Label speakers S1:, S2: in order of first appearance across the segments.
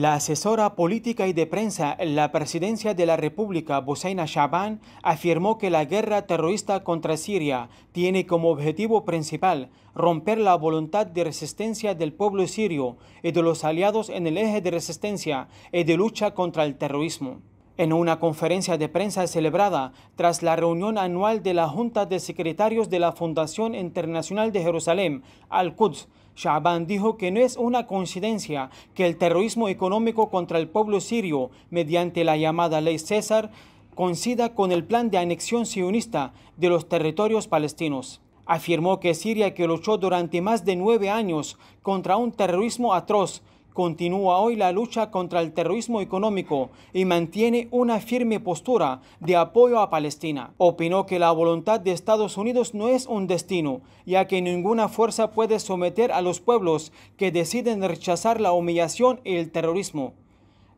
S1: La asesora política y de prensa en la presidencia de la República, Buseina Shaban, afirmó que la guerra terrorista contra Siria tiene como objetivo principal romper la voluntad de resistencia del pueblo sirio y de los aliados en el eje de resistencia y de lucha contra el terrorismo. En una conferencia de prensa celebrada tras la reunión anual de la Junta de Secretarios de la Fundación Internacional de Jerusalén, Al-Quds, Shaban dijo que no es una coincidencia que el terrorismo económico contra el pueblo sirio, mediante la llamada Ley César, coincida con el plan de anexión sionista de los territorios palestinos. Afirmó que Siria, que luchó durante más de nueve años contra un terrorismo atroz, continúa hoy la lucha contra el terrorismo económico y mantiene una firme postura de apoyo a Palestina. Opinó que la voluntad de Estados Unidos no es un destino, ya que ninguna fuerza puede someter a los pueblos que deciden rechazar la humillación y el terrorismo.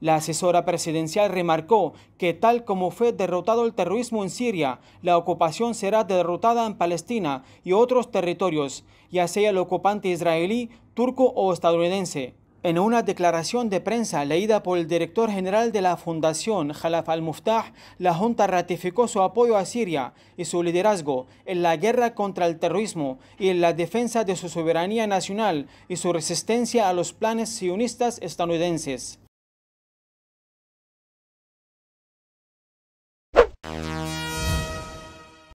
S1: La asesora presidencial remarcó que tal como fue derrotado el terrorismo en Siria, la ocupación será derrotada en Palestina y otros territorios, ya sea el ocupante israelí, turco o estadounidense. En una declaración de prensa leída por el director general de la Fundación Jalaf al-Muftah, la Junta ratificó su apoyo a Siria y su liderazgo en la guerra contra el terrorismo y en la defensa de su soberanía nacional y su resistencia a los planes sionistas estadounidenses.